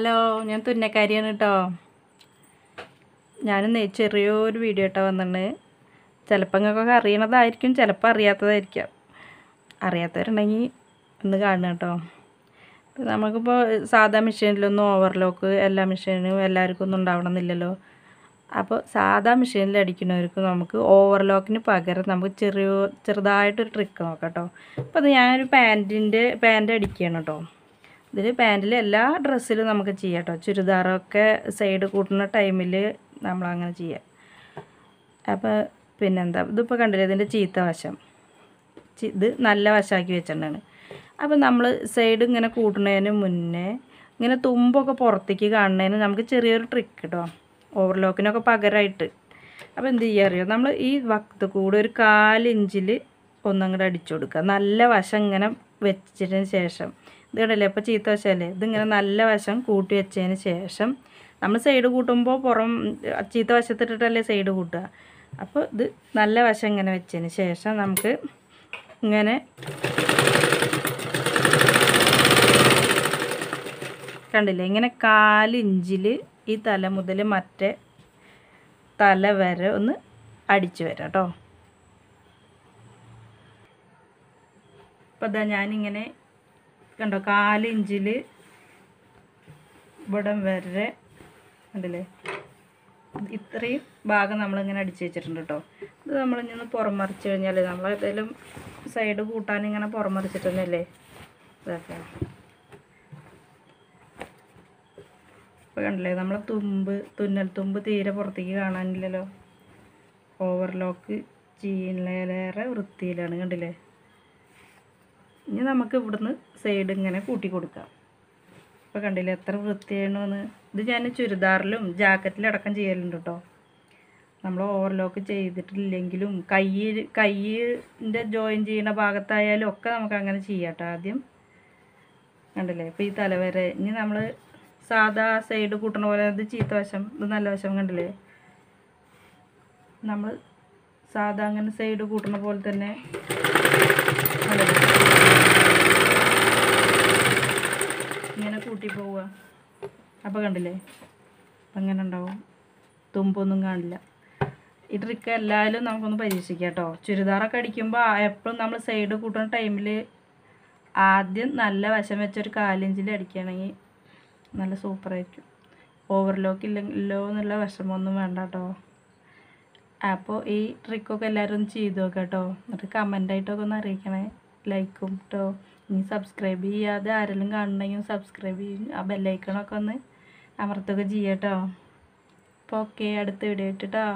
hello ഞാൻ തുന്നക്കാരിയാണ് കേട്ടോ ഞാനിന്ന് ചെറിയൊരു വീഡിയോ ഇട്ടോ വന്നിട്ട് ചിലപ്പോൾ നിങ്ങൾക്കൊക്കെ അറിയണതായിരിക്കും ചിലപ്പോൾ അറിയാത്തതായിരിക്കാം അറിയാത്തവരുണ്ടെങ്കിൽ ഒന്ന് കാണുക കേട്ടോ നമുക്കിപ്പോൾ സാധാ മെഷീനിലൊന്നും ഓവർലോക്ക് എല്ലാ മെഷീനും എല്ലാവർക്കും ഒന്നും എന്നില്ലല്ലോ അപ്പോൾ സാധാ മെഷീനിൽ അടിക്കുന്നവർക്ക് നമുക്ക് ഓവർലോക്കിന് പകരം നമുക്ക് ചെറിയ ചെറുതായിട്ടൊരു ട്രിക്ക് നോക്കാം കേട്ടോ അപ്പോൾ അത് ഞാനൊരു പാൻറ്റിൻ്റെ പാൻറ്റ് അടിക്കുകയാണ് കേട്ടോ ഇതിന് പാൻറ്റിൽ എല്ലാ ഡ്രസ്സിലും നമുക്ക് ചെയ്യാം കേട്ടോ ചുരിദാറൊക്കെ സൈഡ് കൂട്ടുന്ന ടൈമിൽ നമ്മളങ്ങനെ ചെയ്യാം അപ്പോൾ പിന്നെന്താ ഇതിപ്പോൾ കണ്ടില്ലേ ഇതിൻ്റെ ചീത്ത വശം ഇത് നല്ല വശമാക്കി വെച്ചിട്ടുണ്ടാണ് അപ്പോൾ നമ്മൾ സൈഡ് ഇങ്ങനെ കൂട്ടുന്നതിന് മുന്നേ ഇങ്ങനെ തുമ്പൊക്കെ പുറത്തേക്ക് കാണുന്നതിന് നമുക്ക് ചെറിയൊരു ട്രിക്ക് കേട്ടോ ഓവർലോക്കിനൊക്കെ പകരമായിട്ട് അപ്പോൾ എന്ത് ചെയ്യുക നമ്മൾ ഈ വക്കത്ത് കൂടെ ഒരു കാലിഞ്ചിൽ ഒന്നങ്ങോട്ട് അടിച്ചു കൊടുക്കുക നല്ല വശം ഇങ്ങനെ വെച്ചതിന് ശേഷം ഇത് കണ്ടില്ലേ ഇപ്പോൾ ചീത്ത വശമല്ലേ ഇതിങ്ങനെ നല്ല വശം കൂട്ടി വെച്ചതിന് ശേഷം നമ്മൾ സൈഡ് കൂട്ടുമ്പോൾ പുറം ചീത്ത വശത്തിട്ടിട്ടല്ലേ സൈഡ് കൂട്ടുക അപ്പോൾ ഇത് നല്ല വശം ഇങ്ങനെ വെച്ചതിന് ശേഷം നമുക്ക് ഇങ്ങനെ കണ്ടില്ലേ ഇങ്ങനെ കാലിഞ്ചിൽ ഈ തല മുതൽ മറ്റേ തല വരെ ഒന്ന് അടിച്ചു വരാം കേട്ടോ അപ്പോൾ ഇതാ ഞാനിങ്ങനെ കണ്ടോ കാലിഞ്ചിൽ ഇവിടം വരെ കണ്ടില്ലേ ഇത്രയും ഭാഗം നമ്മളിങ്ങനെ അടിച്ചു വെച്ചിട്ടുണ്ട് കേട്ടോ ഇത് നമ്മളിങ്ങനെ പുറമറിച്ച് കഴിഞ്ഞാൽ നമ്മൾ ഏതെങ്കിലും സൈഡ് കൂട്ടാൻ ഇങ്ങനെ പുറമറിച്ചിട്ടൊന്നുമല്ലേ ഇതൊക്കെ ഇപ്പോൾ കണ്ടില്ലേ നമ്മളെ തുമ്പ് തുന്നൽ തുമ്പ് തീരെ പുറത്തേക്ക് കാണാനില്ലല്ലോ ഓവർലോക്ക് ചീനിലേറെ വൃത്തിയിലാണ് കണ്ടില്ലേ ഇനി നമുക്ക് ഇവിടുന്ന് സൈഡ് ഇങ്ങനെ കൂട്ടി കൊടുക്കാം ഇപ്പോൾ കണ്ടില്ലേ എത്ര വൃത്തിയാണെന്ന് ഇത് ഞാൻ ചുരിദാറിലും ജാക്കറ്റിലും അടക്കം ചെയ്യലുണ്ട് കേട്ടോ നമ്മൾ ഓവർലോക്ക് ചെയ്തിട്ടില്ലെങ്കിലും കൈ കൈയിൻ്റെ ജോയിൻ ചെയ്യുന്ന ഭാഗത്തായാലും ഒക്കെ നമുക്ക് അങ്ങനെ ചെയ്യാം ആദ്യം കണ്ടില്ലേ ഇപ്പോൾ ഈ തലവരെ ഇനി നമ്മൾ സാധാ സൈഡ് കൂട്ടണ പോലെ ഇത് ചീത്ത വശം ഇത് നല്ല വശം കണ്ടില്ലേ നമ്മൾ സാധാ അങ്ങനെ സൈഡ് കൂട്ടണ പോലെ തന്നെ അപ്പോൾ കണ്ടില്ലേ അങ്ങനെ ഉണ്ടാവും തുമ്പൊന്നും കാണില്ല ഈ ട്രിക്ക് എല്ലാവരും നമുക്കൊന്ന് പരീക്ഷിക്കാം കേട്ടോ ചുരിദാറൊക്കെ അടിക്കുമ്പോൾ എപ്പോഴും നമ്മൾ സൈഡ് കൂട്ടുന്ന ടൈമിൽ ആദ്യം നല്ല വശം വെച്ചൊരു കാലിഞ്ചിൽ അടിക്കുകയാണെങ്കിൽ നല്ല സൂപ്പറായിരിക്കും ഓവർലോക്ക് ഇല്ലല്ലോ എന്നുള്ള വിഷമമൊന്നും വേണ്ട കേട്ടോ അപ്പോൾ ഈ ട്രിക്കൊക്കെ എല്ലാവരും ഒന്ന് ചെയ്ത് നോക്കാം കേട്ടോ എന്നിട്ട് കമൻറ്റായിട്ടൊക്കെ ഒന്ന് അറിയിക്കണേ ലൈക്കും കേട്ടോ ഇനി സബ്സ്ക്രൈബ് ചെയ്യാതെ ആരെങ്കിലും കാണണമെങ്കിൽ സബ്സ്ക്രൈബ് ചെയ്യും ആ ബെല്ലൈക്കണൊക്കെ ഒന്ന് അമർത്തുക ചെയ്യട്ടോ അപ്പോൾ ഓക്കെ അടുത്ത വീഡിയോ ഇട്ടിട്ടോ